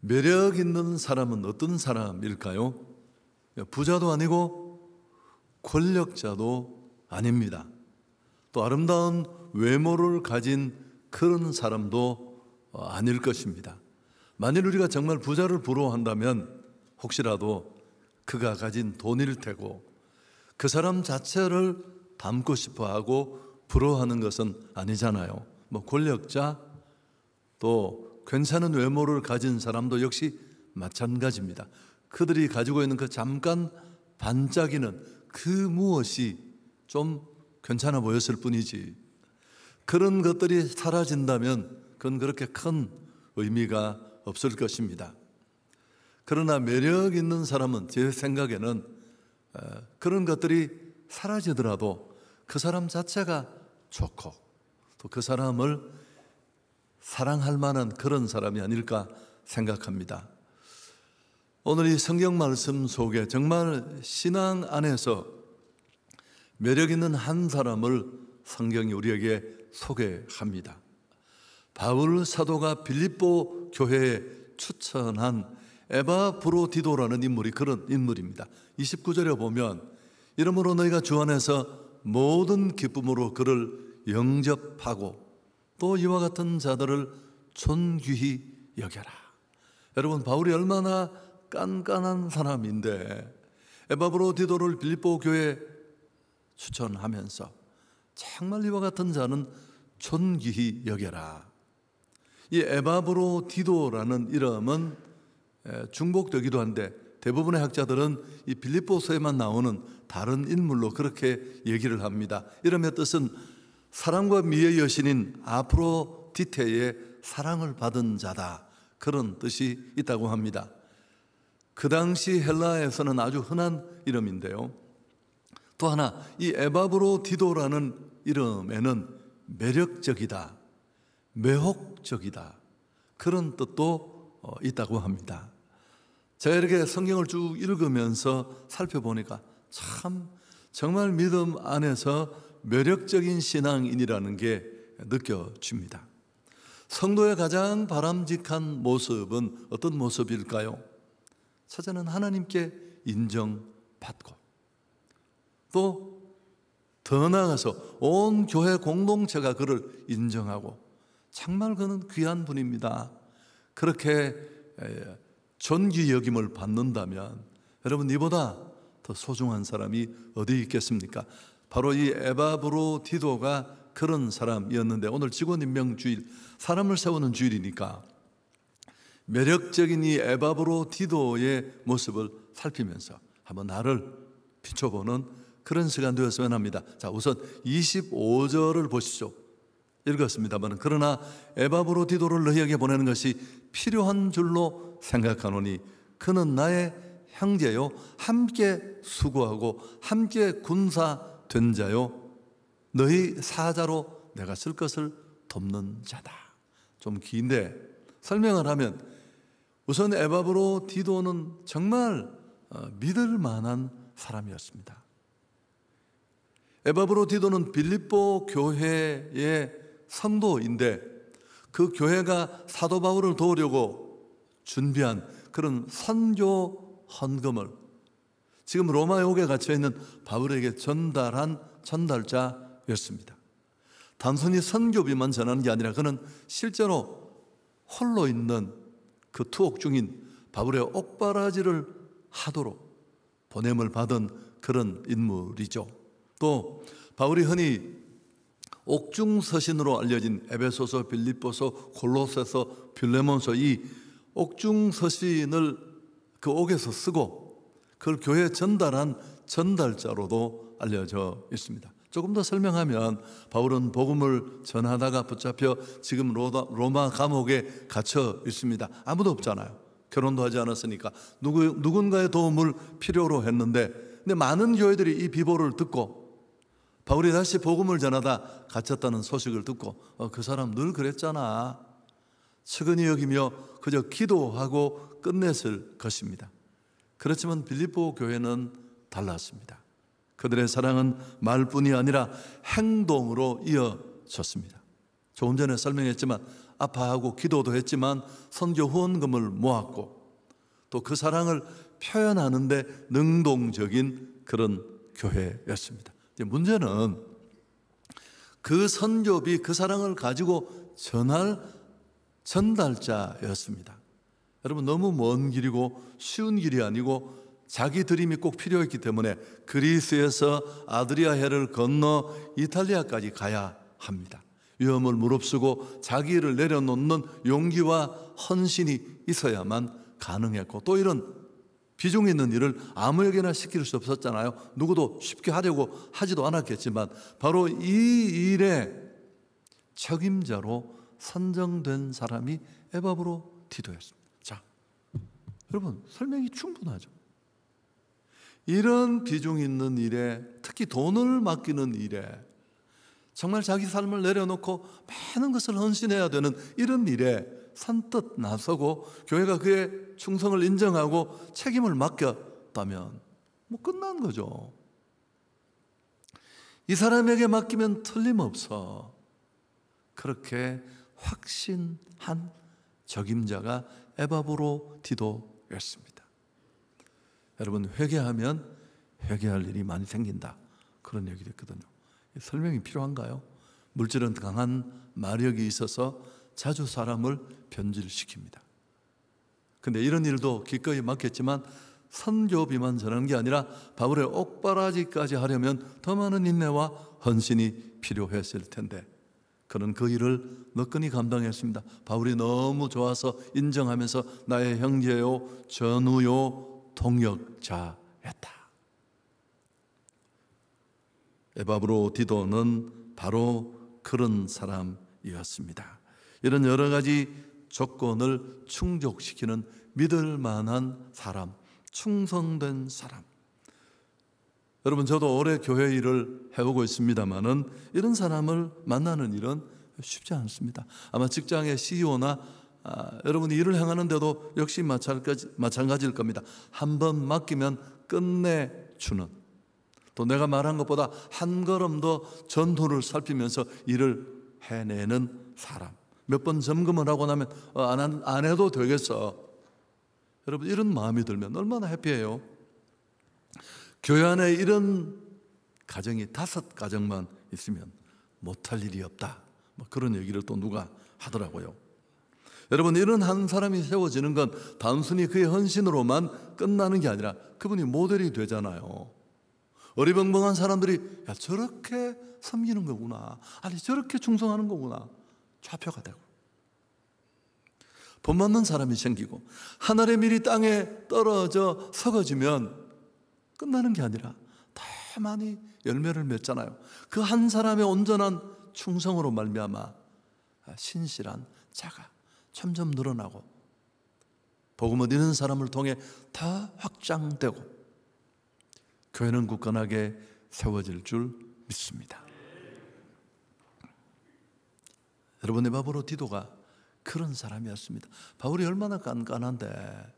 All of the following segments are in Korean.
매력 있는 사람은 어떤 사람일까요? 예, 부자도 아니고 권력자도 아닙니다. 또 아름다운 외모를 가진 그런 사람도 어, 아닐 것입니다. 만일 우리가 정말 부자를 부러워한다면 혹시라도 그가 가진 돈일 테고 그 사람 자체를 닮고 싶어 하고 부러워하는 것은 아니잖아요. 뭐 권력자 또 괜찮은 외모를 가진 사람도 역시 마찬가지입니다. 그들이 가지고 있는 그 잠깐 반짝이는 그 무엇이 좀 괜찮아 보였을 뿐이지. 그런 것들이 사라진다면 그건 그렇게 큰 의미가 없을 것입니다. 그러나 매력 있는 사람은 제 생각에는 어, 그런 것들이 사라지더라도 그 사람 자체가 좋고 또 그 사람을 사랑할 만한 그런 사람이 아닐까 생각합니다. 오늘 이 성경 말씀 속에 정말 신앙 안에서 매력 있는 한 사람을 성경이 우리에게 소개합니다. 바울 사도가 빌립보 교회에 추천한 에바 브로디도라는 인물이 그런 인물입니다. 29절에 보면 이러므로 너희가 주 안에서 모든 기쁨으로 그를 영접하고 또 이와 같은 자들을 존귀히 여겨라. 여러분 바울이 얼마나 깐깐한 사람인데 에바브로디도를 빌립보 교회 추천하면서 정말 이와 같은 자는 존귀히 여겨라. 이 에바브로디도라는 이름은 중복되기도 한데 대부분의 학자들은 이 빌립보서에만 나오는 다른 인물로 그렇게 얘기를 합니다. 이름의 뜻은 사랑과 미의 여신인 아프로디테의 사랑을 받은 자다. 그런 뜻이 있다고 합니다. 그 당시 헬라에서는 아주 흔한 이름인데요. 또 하나, 이 에바브로디도라는 이름에는 매력적이다, 매혹적이다. 그런 뜻도 어, 있다고 합니다. 제가 이렇게 성경을 쭉 읽으면서 살펴보니까 참 정말 믿음 안에서 매력적인 신앙인이라는 게 느껴집니다. 성도의 가장 바람직한 모습은 어떤 모습일까요? 첫째는 하나님께 인정받고 또 더 나아가서 온 교회 공동체가 그를 인정하고 정말 그는 귀한 분입니다. 그렇게 존귀 여김을 받는다면 여러분 이보다 더 소중한 사람이 어디 있겠습니까? 바로 이 에바브로 디도가 그런 사람이었는데 오늘 직원 임명 주일 사람을 세우는 주일이니까 매력적인 이 에바브로 디도의 모습을 살피면서 한번 나를 비춰보는 그런 시간 되었으면 합니다. 자, 우선 25절을 보시죠. 읽었습니다만 그러나 에바브로 디도를 너희에게 보내는 것이 필요한 줄로 생각하노니 그는 나의 형제요 함께 수고하고 함께 군사 된 자요 너희 사자로 내가 쓸 것을 돕는 자다. 좀 긴데 설명을 하면 우선 에바브로 디도는 정말 어, 믿을 만한 사람이었습니다. 에바브로 디도는 빌립보 교회의 성도인데 그 교회가 사도 바울을 도우려고 준비한 그런 선교 헌금을 지금 로마의 옥에 갇혀 있는 바울에게 전달한 전달자였습니다. 단순히 선교비만 전하는 게 아니라 그는 실제로 홀로 있는 그 투옥 중인 바울의 옥바라지를 하도록 보냄을 받은 그런 인물이죠. 또 바울이 흔히 옥중 서신으로 알려진 에베소서, 빌립보서, 골로새서, 빌레몬서 이 옥중 서신을 그 옥에서 쓰고 그걸 교회에 전달한 전달자로도 알려져 있습니다. 조금 더 설명하면 바울은 복음을 전하다가 붙잡혀 지금 로마 감옥에 갇혀 있습니다. 아무도 없잖아요. 결혼도 하지 않았으니까 누구, 누군가의 도움을 필요로 했는데 근데 많은 교회들이 이 비보를 듣고 바울이 다시 복음을 전하다 갇혔다는 소식을 듣고 어, 그 사람 늘 그랬잖아. 측은히 여기며 그저 기도하고 끝냈을 것입니다. 그렇지만 빌립보 교회는 달랐습니다. 그들의 사랑은 말뿐이 아니라 행동으로 이어졌습니다. 조금 전에 설명했지만 아파하고 기도도 했지만 선교 후원금을 모았고 또 그 사랑을 표현하는데 능동적인 그런 교회였습니다. 문제는 그 선교비 그 사랑을 가지고 전할 전달자였습니다. 여러분 너무 먼 길이고 쉬운 길이 아니고 자기 드림이 꼭 필요했기 때문에 그리스에서 아드리아 해를 건너 이탈리아까지 가야 합니다. 위험을 무릅쓰고 자기 일을 내려놓는 용기와 헌신이 있어야만 가능했고 또 이런 비중 있는 일을 아무에게나 시킬 수 없었잖아요. 누구도 쉽게 하려고 하지도 않았겠지만 바로 이 일에 책임자로 선정된 사람이 에바브로 디도였습니다. 여러분, 설명이 충분하죠. 이런 비중 있는 일에, 특히 돈을 맡기는 일에, 정말 자기 삶을 내려놓고 많은 것을 헌신해야 되는 이런 일에 선뜻 나서고 교회가 그의 충성을 인정하고 책임을 맡겼다면 뭐 끝난 거죠. 이 사람에게 맡기면 틀림없어. 그렇게 확신한 적임자가 에바브로 디도 였습니다. 여러분 회개하면 회개할 일이 많이 생긴다. 그런 얘기 도있거든요 설명이 필요한가요? 물질은 강한 마력이 있어서 자주 사람을 변질시킵니다. 근데 이런 일도 기꺼이 막겠지만 선교비만 전하는 게 아니라 바울의 옥바라지까지 하려면 더 많은 인내와 헌신이 필요했을 텐데 그는 그 일을 너끈히 감당했습니다. 바울이 너무 좋아서 인정하면서 나의 형제요, 전우요, 동역자였다. 에바브로 디도는 바로 그런 사람이었습니다. 이런 여러 가지 조건을 충족시키는 믿을 만한 사람, 충성된 사람. 여러분 저도 오래 교회 일을 해오고 있습니다만은 이런 사람을 만나는 일은 쉽지 않습니다. 아마 직장의 CEO나 아, 여러분이 일을 행하는데도 역시 마찬가지, 마찬가지일 겁니다. 한 번 맡기면 끝내주는 또 내가 말한 것보다 한 걸음 더 전후를 살피면서 일을 해내는 사람. 몇 번 점검을 하고 나면 어, 안, 안 해도 되겠어. 여러분 이런 마음이 들면 얼마나 해피해요. 교회 안에 이런 가정이 다섯 가정만 있으면 못할 일이 없다. 뭐 그런 얘기를 또 누가 하더라고요. 여러분 이런 한 사람이 세워지는 건 단순히 그의 헌신으로만 끝나는 게 아니라 그분이 모델이 되잖아요. 어리벙벙한 사람들이 야 저렇게 섬기는 거구나. 아니 저렇게 충성하는 거구나. 좌표가 되고 본받는 사람이 생기고 하늘의 밀이 땅에 떨어져 섞어지면 끝나는 게 아니라 더 많이 열매를 맺잖아요. 그 한 사람의 온전한 충성으로 말미암아 신실한 자가 점점 늘어나고 복음을 잃는 사람을 통해 더 확장되고 교회는 굳건하게 세워질 줄 믿습니다. 여러분의 바보로 디도가 그런 사람이었습니다. 바울이 얼마나 깐깐한데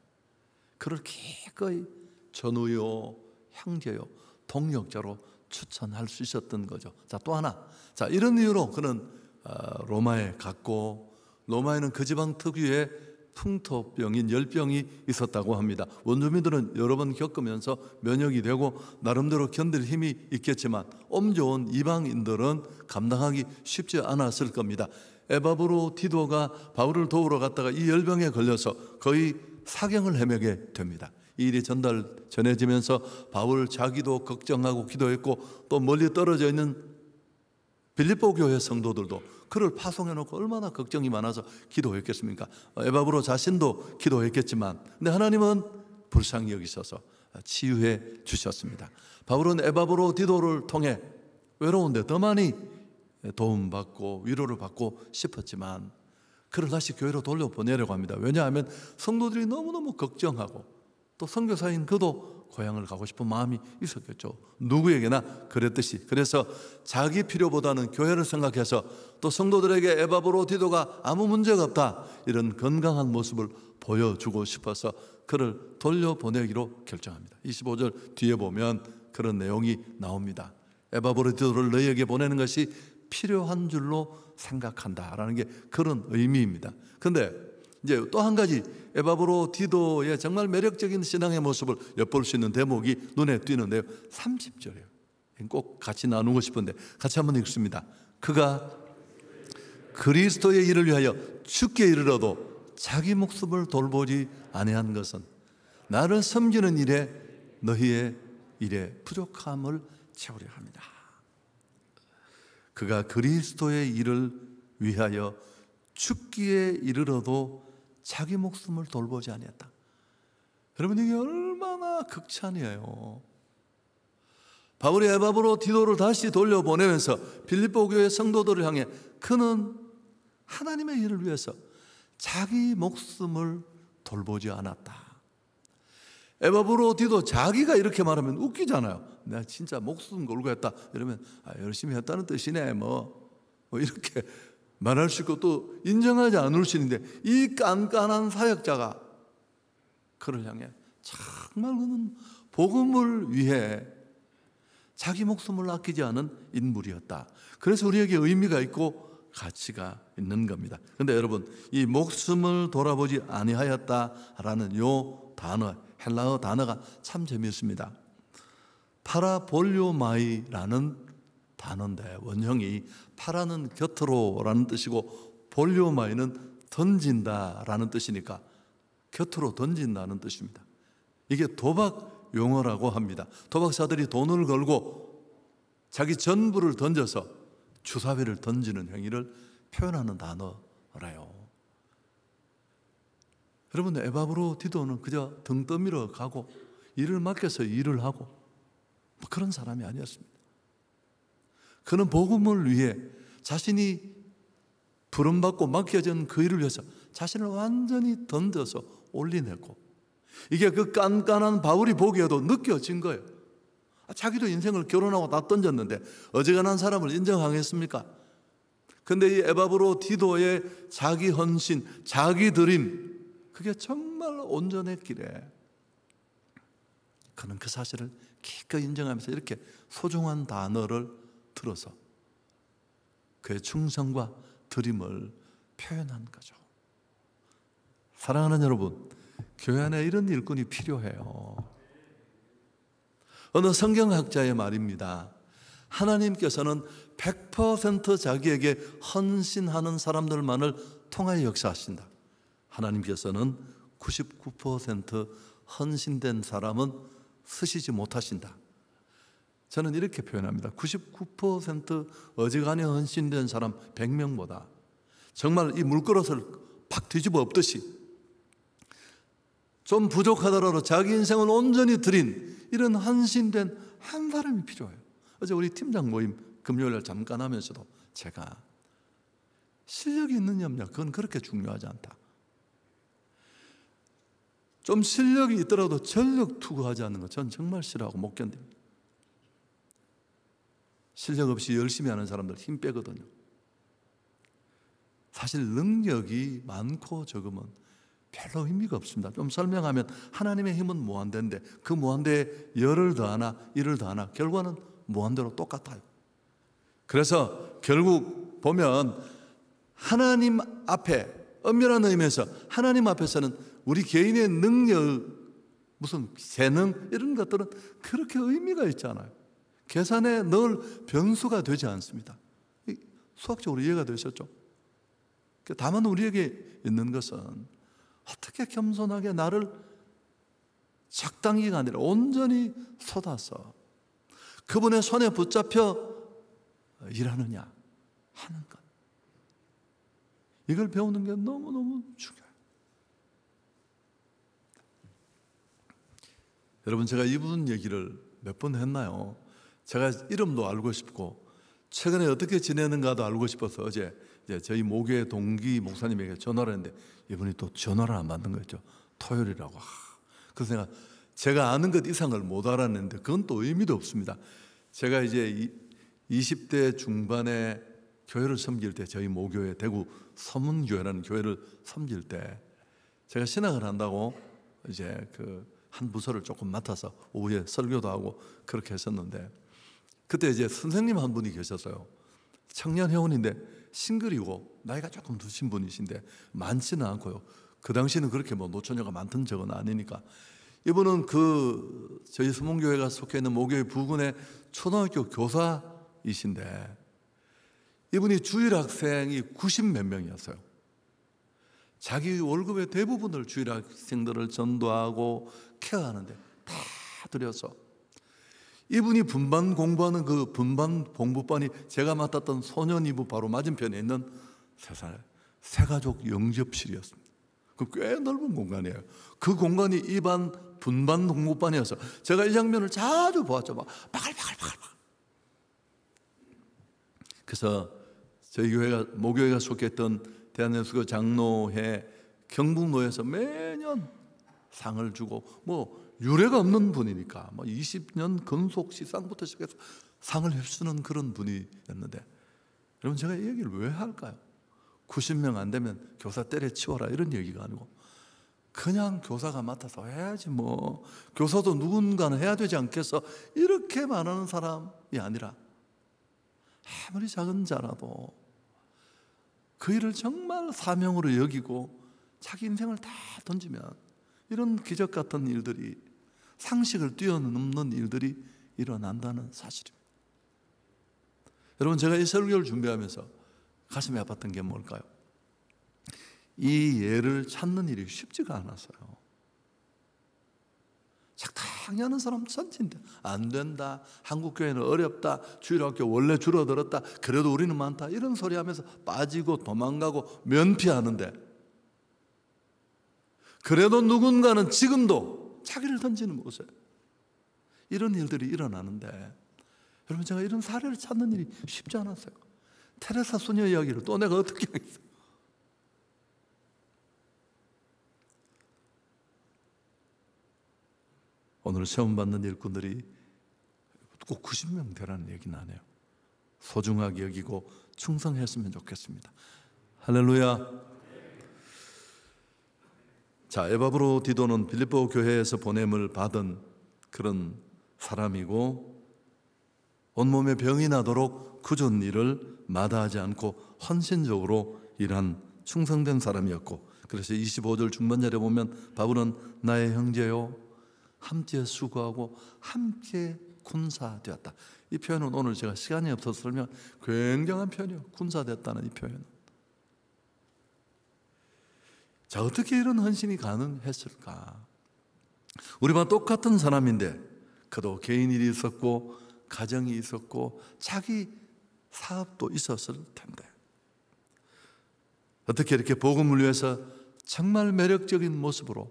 그를 기꺼이 전우요 형제요, 동역자로 추천할 수 있었던 거죠. 자, 또 하나. 자, 이런 이유로 그는 어, 로마에 갔고, 로마에는 그 지방 특유의 풍토병인 열병이 있었다고 합니다. 원주민들은 여러 번 겪으면서 면역이 되고 나름대로 견딜 힘이 있겠지만 엄조온 이방인들은 감당하기 쉽지 않았을 겁니다. 에바브로 디도가 바울을 도우러 갔다가 이 열병에 걸려서 거의 사경을 헤매게 됩니다. 이 일이 전달 전해지면서 바울 자기도 걱정하고 기도했고 또 멀리 떨어져 있는 빌립보 교회 성도들도 그를 파송해 놓고 얼마나 걱정이 많아서 기도했겠습니까? 에바브로 자신도 기도했겠지만 근데 하나님은 불쌍히 여기셔서 치유해 주셨습니다. 바울은 에바브로 디도를 통해 외로운데 더 많이 도움받고 위로를 받고 싶었지만 그를 다시 교회로 돌려보내려고 합니다. 왜냐하면 성도들이 너무너무 걱정하고 또 선교사인 그도 고향을 가고 싶은 마음이 있었겠죠. 누구에게나 그랬듯이. 그래서 자기 필요보다는 교회를 생각해서 또 성도들에게 에바브로디도가 아무 문제가 없다. 이런 건강한 모습을 보여주고 싶어서 그를 돌려보내기로 결정합니다. 25절 뒤에 보면 그런 내용이 나옵니다. 에바브로디도를 너희에게 보내는 것이 필요한 줄로 생각한다. 라는 게 그런 의미입니다. 근데 이제 또한 가지 에바브로 디도의 정말 매력적인 신앙의 모습을 엿볼 수 있는 대목이 눈에 띄는데요. 30절이에요. 꼭 같이 나누고 싶은데 같이 한번 읽습니다. 그가 그리스도의 일을 위하여 죽게 이르러도 자기 목숨을 돌보지 아니한 것은 나를 섬기는 일에 너희의 일에 부족함을 채우려 합니다. 그가 그리스도의 일을 위하여 죽기에 이르러도 자기 목숨을 돌보지 아니했다. 여러분 이게 얼마나 극찬이에요. 바울이 에바브로 디도를 다시 돌려보내면서 빌립보 교회 성도들을 향해 그는 하나님의 일을 위해서 자기 목숨을 돌보지 않았다. 에바브로 디도 자기가 이렇게 말하면 웃기잖아요. 내가 진짜 목숨 걸고 했다. 이러면 아, 열심히 했다는 뜻이네. 뭐, 뭐 이렇게 말할 수 있고 또 인정하지 않을 수 있는데 이 깐깐한 사역자가 그를 향해 정말 그는 복음을 위해 자기 목숨을 아끼지 않은 인물이었다. 그래서 우리에게 의미가 있고 가치가 있는 겁니다. 그런데 여러분 이 목숨을 돌아보지 아니하였다라는 요 단어 헬라어 단어가 참 재미있습니다. 파라볼료마이라는 단어인데 원형이 파라는 곁으로라는 뜻이고 볼리오마이는 던진다라는 뜻이니까 곁으로 던진다는 뜻입니다. 이게 도박 용어라고 합니다. 도박사들이 돈을 걸고 자기 전부를 던져서 주사위를 던지는 행위를 표현하는 단어라요. 여러분 에바브로 디도는 그저 등 떠밀어 가고 일을 맡겨서 일을 하고 뭐 그런 사람이 아니었습니다. 그는 복음을 위해 자신이 부름받고 맡겨진 그 일을 위해서 자신을 완전히 던져서 올리냈고 이게 그 깐깐한 바울이 보기에도 느껴진 거예요. 아, 자기도 인생을 결혼하고 다 던졌는데 어지간한 사람을 인정하겠습니까? 근데 이 에바브로 디도의 자기 헌신, 자기 드림, 그게 정말 온전했기래 그는 그 사실을 기꺼이 인정하면서 이렇게 소중한 단어를 들어서 그의 충성과 드림을 표현한 거죠. 사랑하는 여러분, 교회 안에 이런 일꾼이 필요해요. 어느 성경학자의 말입니다. 하나님께서는 100% 자기에게 헌신하는 사람들만을 통하여 역사하신다. 하나님께서는 99% 헌신된 사람은 쓰시지 못하신다. 저는 이렇게 표현합니다. 99% 어지간히 헌신된 사람 100명보다 정말 이 물그릇을 팍 뒤집어 엎듯이 좀 부족하더라도 자기 인생을 온전히 드린 이런 헌신된 한 사람이 필요해요. 어제 우리 팀장 모임 금요일 날 잠깐 하면서도 제가 실력이 있느냐 없냐 그건 그렇게 중요하지 않다. 좀 실력이 있더라도 전력 투구하지 않는 거전 정말 싫어하고 못 견딥니다. 실력 없이 열심히 하는 사람들 힘 빼거든요. 사실 능력이 많고 적으면 별로 의미가 없습니다. 좀 설명하면 하나님의 힘은 무한대인데 그 무한대에 열을 더하나 일을 더하나 결과는 무한대로 똑같아요. 그래서 결국 보면 하나님 앞에 엄밀한 의미에서 하나님 앞에서는 우리 개인의 능력 무슨 재능 이런 것들은 그렇게 의미가 있잖아요. 계산에 늘 변수가 되지 않습니다. 수학적으로 이해가 되셨죠? 그 다만 우리에게 있는 것은 어떻게 겸손하게 나를 적당히가 아니라 온전히 쏟아서 그분의 손에 붙잡혀 일하느냐 하는 것. 이걸 배우는 게 너무너무 중요해요. 여러분, 제가 이분 얘기를 몇 번 했나요? 제가 이름도 알고 싶고 최근에 어떻게 지내는가도 알고 싶어서 어제 저희 모교의 동기 목사님에게 전화를 했는데 이분이 또 전화를 안 받는 거죠 토요일이라고. 하, 그래서 내가 제가 아는 것 이상을 못 알았는데 그건 또 의미도 없습니다. 제가 이제 이, 20대 중반에 교회를 섬길 때 저희 모교의 대구 서문교회라는 교회를 섬길 때 제가 신학을 한다고 이제 그 한 부서를 조금 맡아서 오후에 설교도 하고 그렇게 했었는데 그때 이제 선생님 한 분이 계셨어요. 청년 회원인데 싱글이고 나이가 조금 드신 분이신데 많지는 않고요. 그 당시는 그렇게 뭐 노처녀가 많던 적은 아니니까 이분은 그 저희 소문교회가 속해 있는 모교회 부근의 초등학교 교사이신데 이분이 주일 학생이 90몇 명이었어요. 자기 월급의 대부분을 주일 학생들을 전도하고 케어하는데 다 들여서 이분이 분반 공부하는 그 분반 공부반이 제가 맡았던 소년이부 바로 맞은편에 있는 세상에 새가족 영접실이었습니다. 그 꽤 넓은 공간이에요. 그 공간이 이반 분반 공부반이어서 제가 이 장면을 자주 보았죠. 막바글바글바글 그래서 저희 교회가 모교회가 속했던 대한예수교 장로회 경북로에서 매년 상을 주고 뭐 유례가 없는 분이니까 뭐 20년 근속 시상부터 시작해서 상을 휩쓰는 그런 분이었는데 여러분 제가 이 얘기를 왜 할까요? 90명 안 되면 교사 때려치워라 이런 얘기가 아니고 그냥 교사가 맡아서 해야지 뭐 교사도 누군가는 해야 되지 않겠어 이렇게 말하는 사람이 아니라 아무리 작은 자라도 그 일을 정말 사명으로 여기고 자기 인생을 다 던지면 이런 기적 같은 일들이 상식을 뛰어넘는 일들이 일어난다는 사실입니다. 여러분 제가 이 설교를 준비하면서 가슴이 아팠던 게 뭘까요? 이 예를 찾는 일이 쉽지가 않았어요. 적당히 하는 사람 전체인데 안 된다. 한국 교회는 어렵다. 주일학교 원래 줄어들었다. 그래도 우리는 많다. 이런 소리 하면서 빠지고 도망가고 면피하는데 그래도 누군가는 지금도 자기를 던지는 모습. 이런 일들이 일어나는데 여러분 제가 이런 사례를 찾는 일이 쉽지 않았어요. 테레사 소녀 이야기를 또 내가 어떻게 하겠어? 요 오늘 시험 받는 일꾼들이 꼭 90명 되라는 얘기는 안 해요. 소중하게 여기고 충성했으면 좋겠습니다. 할렐루야. 자, 에바브로 디도는 빌립보 교회에서 보냄을 받은 그런 사람이고 온몸에 병이 나도록 굳은 일을 마다하지 않고 헌신적으로 일한 충성된 사람이었고 그래서 25절 중반절에 보면 바울은 나의 형제요 함께 수고하고 함께 군사되었다. 이 표현은 오늘 제가 시간이 없어서 설명 굉장한 표현이요. 군사되었다는이 표현. 자, 어떻게 이런 헌신이 가능했을까? 우리와 똑같은 사람인데, 그도 개인 일이 있었고, 가정이 있었고, 자기 사업도 있었을 텐데. 어떻게 이렇게 복음을 위해서 정말 매력적인 모습으로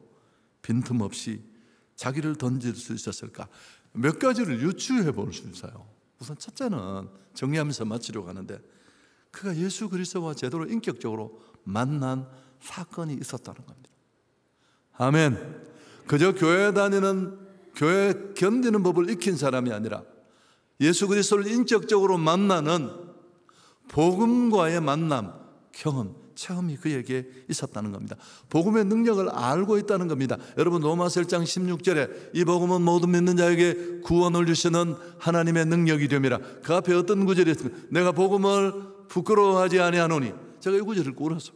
빈틈없이 자기를 던질 수 있었을까? 몇 가지를 유추해 볼 수 있어요. 우선 첫째는 정리하면서 마치려고 하는데 그가 예수 그리스와 제대로 인격적으로 만난 사건이 있었다는 겁니다. 아멘. 그저 교회 다니는 교회 견디는 법을 익힌 사람이 아니라 예수 그리스도를 인격적으로 만나는 복음과의 만남, 경험, 체험이 그에게 있었다는 겁니다. 복음의 능력을 알고 있다는 겁니다. 여러분 로마서 1장 16절에 이 복음은 모든 믿는 자에게 구원을 주시는 하나님의 능력이 됨이라. 그 앞에 어떤 구절이 있습니까? 내가 복음을 부끄러워하지 아니하노니 제가 이 구절을 꼬라서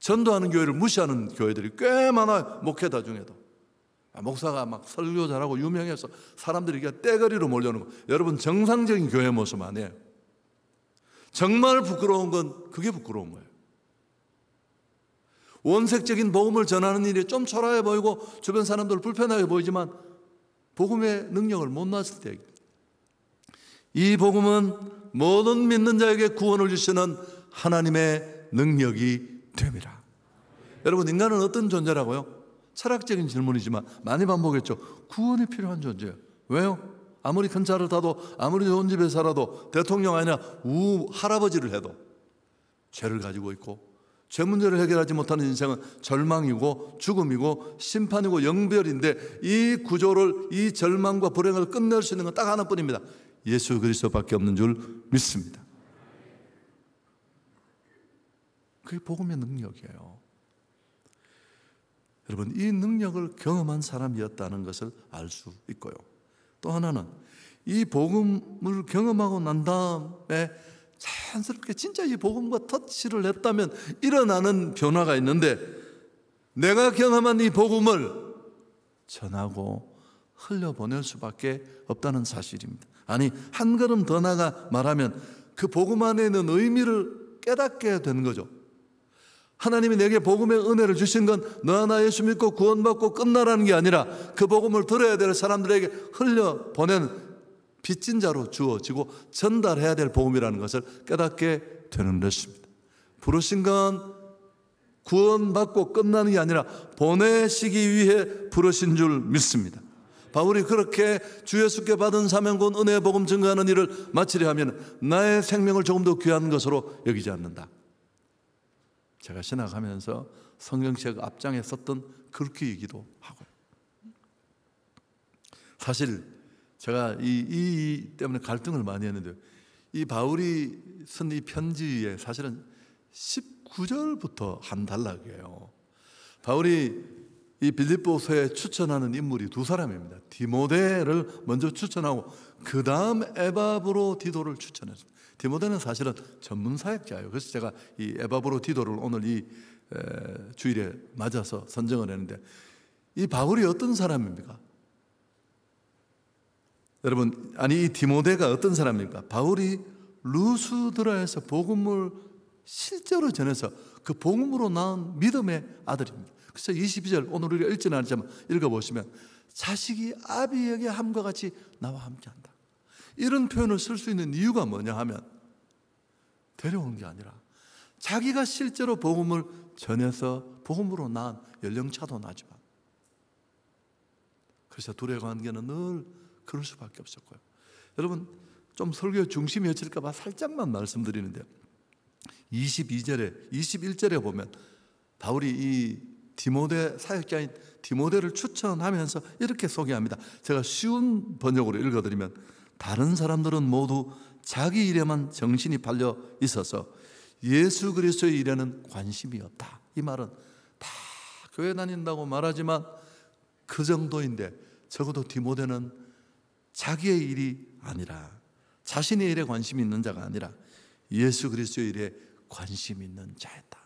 전도하는 교회를 무시하는 교회들이 꽤 많아요. 목회다 중에도. 아, 목사가 막 설교 잘하고 유명해서 사람들이 그냥 떼거리로 몰려오는 거. 여러분, 정상적인 교회 모습 아니에요. 정말 부끄러운 건 그게 부끄러운 거예요. 원색적인 복음을 전하는 일이 좀 초라해 보이고 주변 사람들 불편하게 보이지만 복음의 능력을 못놨을 때. 이 복음은 모든 믿는 자에게 구원을 주시는 하나님의 능력이 됩니다. 여러분, 인간은 어떤 존재라고요? 철학적인 질문이지만 많이 반복했죠. 구원이 필요한 존재예요. 왜요? 아무리 큰 차를 타도 아무리 좋은 집에 살아도 대통령 아니라 우 할아버지를 해도 죄를 가지고 있고 죄 문제를 해결하지 못하는 인생은 절망이고 죽음이고 심판이고 영별인데 이 구조를 이 절망과 불행을 끝낼 수 있는 건 딱 하나뿐입니다. 예수 그리스도밖에 없는 줄 믿습니다. 그게 복음의 능력이에요. 여러분, 이 능력을 경험한 사람이었다는 것을 알 수 있고요. 또 하나는 이 복음을 경험하고 난 다음에 자연스럽게 진짜 이 복음과 터치를 했다면 일어나는 변화가 있는데 내가 경험한 이 복음을 전하고 흘려보낼 수밖에 없다는 사실입니다. 아니, 한 걸음 더 나가 말하면 그 복음 안에 있는 의미를 깨닫게 되는 거죠. 하나님이 내게 복음의 은혜를 주신 건 너 하나 예수 믿고 구원받고 끝나라는 게 아니라 그 복음을 들어야 될 사람들에게 흘려보낸 빚진 자로 주어지고 전달해야 될 복음이라는 것을 깨닫게 되는 것입니다. 부르신 건 구원받고 끝나는 게 아니라 보내시기 위해 부르신 줄 믿습니다. 바울이 그렇게 주 예수께 받은 사명권 은혜의 복음 증거하는 일을 마치려 하면 나의 생명을 조금 더 귀한 것으로 여기지 않는다. 제가 신학하면서 성경책 앞장에 썼던 글귀이기도 하고 사실 제가 이, 이 때문에 갈등을 많이 했는데 이 바울이 쓴 이 편지에 사실은 19절부터 한 단락이에요. 바울이 이 빌립보서에 추천하는 인물이 두 사람입니다. 디모데를 먼저 추천하고 그 다음 에바브로 디도를 추천했습니다. 디모데는 사실은 전문 사역자예요. 그래서 제가 이 에바브로 디도를 오늘 이 주일에 맞아서 선정을 했는데 이 바울이 어떤 사람입니까? 여러분 아니 이 디모데가 어떤 사람입니까? 바울이 루스드라에서 복음을 실제로 전해서 그 복음으로 낳은 믿음의 아들입니다. 그래서 22절 오늘 우리가 읽지는 않지만 읽어보시면 자식이 아비에게 함과 같이 나와 함께한다. 이런 표현을 쓸 수 있는 이유가 뭐냐 하면 데려온 게 아니라 자기가 실제로 복음을 전해서 복음으로 난 연령차도 나지만 그래서 둘의 관계는 늘 그럴 수밖에 없었고요. 여러분 좀 설교의 중심이 어칠까 봐 살짝만 말씀드리는데 22절에 21절에 보면 바울이 이 디모데 사역자인 디모데를 추천하면서 이렇게 소개합니다. 제가 쉬운 번역으로 읽어드리면 다른 사람들은 모두 자기 일에만 정신이 팔려 있어서 예수 그리스도의 일에는 관심이 없다. 이 말은 다 교회 다닌다고 말하지만 그 정도인데 적어도 디모데는 자기의 일이 아니라 자신의 일에 관심이 있는 자가 아니라 예수 그리스도의 일에 관심 있는 자였다.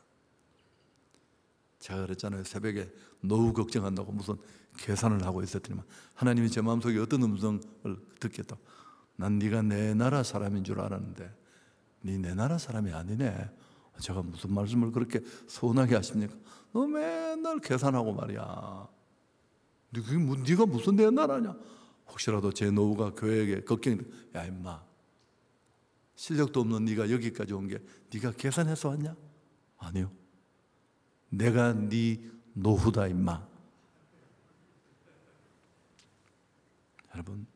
제가 그랬잖아요. 새벽에 노후 걱정한다고 무슨 계산을 하고 있었더니만 하나님이 제 마음속에 어떤 음성을 듣겠다. 난 네가 내 나라 사람인 줄 알았는데 네 내 나라 사람이 아니네. 제가 무슨 말씀을 그렇게 서운하게 하십니까? 너 맨날 계산하고 말이야. 네가, 뭐, 네가 무슨 내 나라냐? 혹시라도 제 노후가 교회에게 걱정이 야 임마 실력도 없는 네가 여기까지 온 게 네가 계산해서 왔냐? 아니요. 내가 네 노후다 임마. 여러분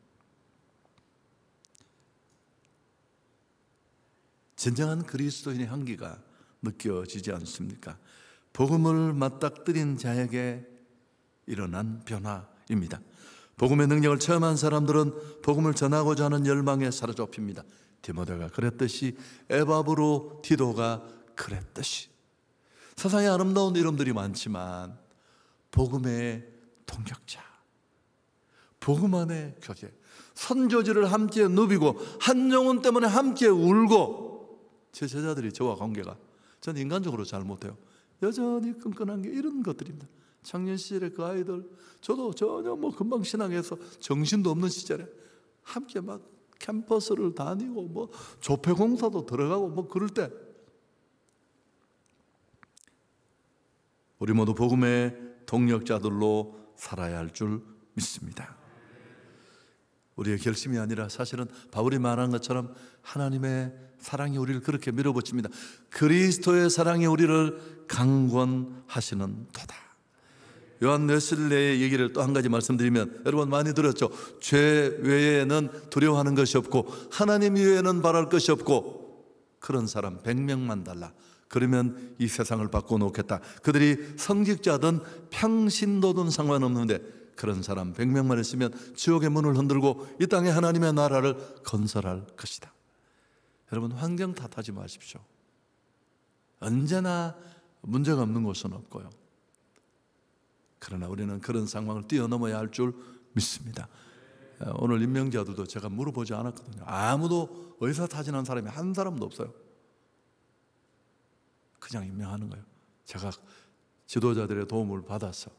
진정한 그리스도인의 향기가 느껴지지 않습니까? 복음을 맞닥뜨린 자에게 일어난 변화입니다. 복음의 능력을 체험한 사람들은 복음을 전하고자 하는 열망에 사로잡힙니다. 디모데가 그랬듯이 에바브로 디도가 그랬듯이 세상에 아름다운 이름들이 많지만 복음의 통역자, 복음 안의 교제, 선조지를 함께 누비고 한 영혼 때문에 함께 울고 제 제자들이 저와 관계가 전 인간적으로 잘 못해요. 여전히 끈끈한 게 이런 것들입니다. 청년 시절에 그 아이들 저도 전혀 뭐 금방 신앙에서 정신도 없는 시절에 함께 막 캠퍼스를 다니고 뭐 조폐공사도 들어가고 뭐 그럴 때 우리 모두 복음의 동력자들로 살아야 할 줄 믿습니다. 우리의 결심이 아니라 사실은 바울이 말한 것처럼 하나님의 사랑이 우리를 그렇게 밀어붙입니다. 그리스도의 사랑이 우리를 강권하시는 도다. 요한 웨슬레의 얘기를 또 한 가지 말씀드리면 여러분 많이 들었죠. 죄 외에는 두려워하는 것이 없고 하나님 외에는 바랄 것이 없고 그런 사람 100명만 달라. 그러면 이 세상을 바꿔놓겠다. 그들이 성직자든 평신도든 상관없는데 그런 사람 100명만 있으면 지옥의 문을 흔들고 이 땅에 하나님의 나라를 건설할 것이다. 여러분 환경 탓하지 마십시오. 언제나 문제가 없는 곳은 없고요. 그러나 우리는 그런 상황을 뛰어넘어야 할 줄 믿습니다. 어, 오늘 임명자들도 제가 물어보지 않았거든요. 아무도 의사 타진한 사람이 한 사람도 없어요. 그냥 임명하는 거예요. 제가 지도자들의 도움을 받아서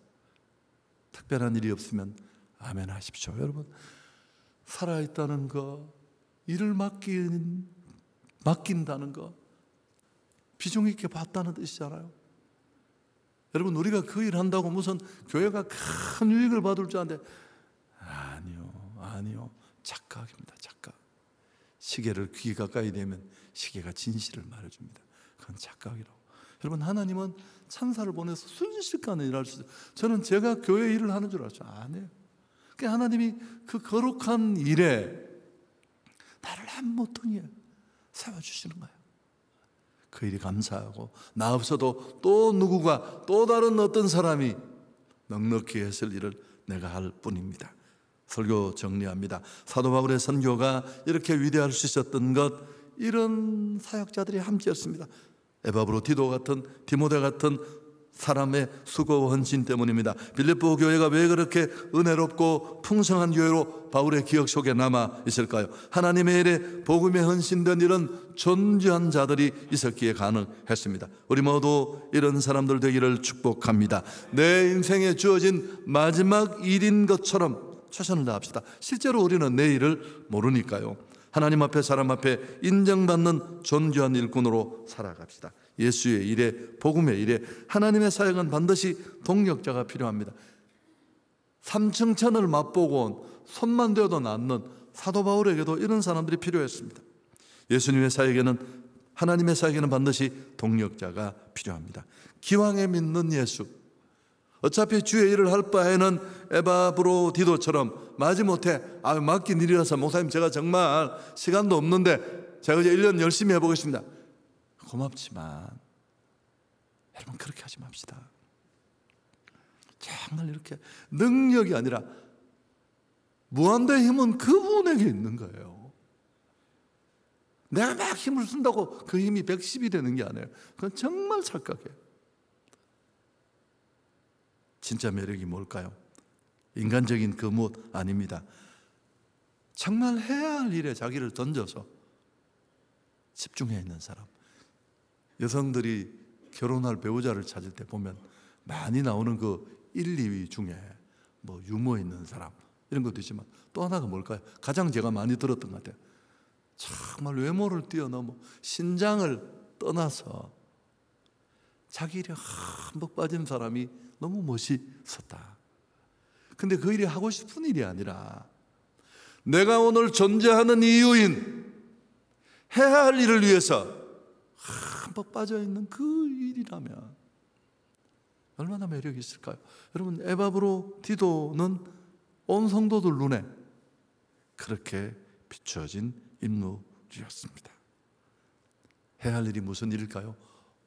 특별한 일이 없으면 아멘 하십시오. 여러분, 살아있다는 거, 일을 맡긴 맡긴다는 것, 비중 있게 봤다는 뜻이잖아요. 여러분, 우리가 그 일 한다고 무슨 교회가 큰 유익을 받을 줄 아는데, 아니요, 아니요. 착각입니다, 착각. 시계를 귀 가까이 대면 시계가 진실을 말해줍니다. 그건 착각이라고. 여러분, 하나님은 찬사를 보내서 순식간에 일할 수 있어요. 저는 제가 교회 일을 하는 줄 알았죠. 아니에요. 그 하나님이 그 거룩한 일에 나를 한 모퉁이에 세워주시는 거예요. 그 일이 감사하고 나 없어도 또 누구가 또 다른 어떤 사람이 넉넉히 했을 일을 내가 할 뿐입니다. 설교 정리합니다. 사도 바울의 선교가 이렇게 위대할 수 있었던 것 이런 사역자들이 함께였습니다. 에바브로 디도 같은 디모데 같은 사람의 수고와 헌신 때문입니다. 빌립보 교회가 왜 그렇게 은혜롭고 풍성한 교회로 바울의 기억 속에 남아 있을까요? 하나님의 일에 복음에 헌신된 이런 존귀한 자들이 있었기에 가능했습니다. 우리 모두 이런 사람들 되기를 축복합니다. 내 인생에 주어진 마지막 일인 것처럼 최선을 다합시다. 실제로 우리는 내일을 모르니까요. 하나님 앞에 사람 앞에 인정받는 존귀한 일꾼으로 살아갑시다. 예수의 일에, 복음의 일에, 하나님의 사역은 반드시 동력자가 필요합니다. 3층 천을 맛보고 온 손만 되어도 낫는 사도 바울에게도 이런 사람들이 필요했습니다. 예수님의 사역에는 하나님의 사역에는 반드시 동력자가 필요합니다. 기왕에 믿는 예수. 어차피 주의 일을 할 바에는 에바브로디도처럼 마지못해 아 맡긴 일이라서 목사님 제가 정말 시간도 없는데 제가 이제 1년 열심히 해보겠습니다. 고맙지만 여러분 그렇게 하지 맙시다. 정말 이렇게 능력이 아니라 무한대 힘은 그분에게 있는 거예요. 내가 막 힘을 쓴다고 그 힘이 110이 되는 게 아니에요. 그건 정말 착각이요 진짜 매력이 뭘까요? 인간적인 그 무엇 아닙니다. 정말 해야 할 일에 자기를 던져서 집중해 있는 사람. 여성들이 결혼할 배우자를 찾을 때 보면 많이 나오는 그 1, 2위 중에 뭐 유머 있는 사람 이런 것도 있지만 또 하나가 뭘까요? 가장 제가 많이 들었던 것 같아요. 정말 외모를 뛰어넘어 신장을 떠나서 자기 일에 한몫 빠진 사람이 너무 멋있었다. 근데 그 일이 하고 싶은 일이 아니라 내가 오늘 존재하는 이유인 해야 할 일을 위해서 흠뻑 빠져있는 그 일이라면 얼마나 매력이 있을까요? 여러분 에바브로 디도는 온 성도들 눈에 그렇게 비춰진 인물이었습니다. 해야 할 일이 무슨 일일까요?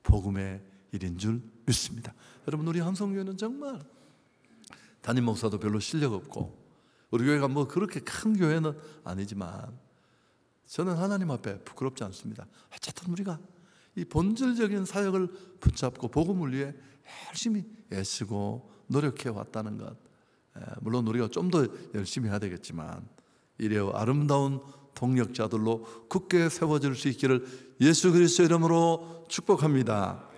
복음의 일인 줄 믿습니다. 여러분 우리 함성교회는 정말 담임 목사도 별로 실력 없고 우리 교회가 뭐 그렇게 큰 교회는 아니지만 저는 하나님 앞에 부끄럽지 않습니다. 어쨌든 우리가 이 본질적인 사역을 붙잡고 복음을 위해 열심히 애쓰고 노력해 왔다는 것. 예, 물론 우리가 좀 더 열심히 해야 되겠지만 이래요 아름다운 동력자들로 굳게 세워질 수 있기를 예수 그리스도 이름으로 축복합니다.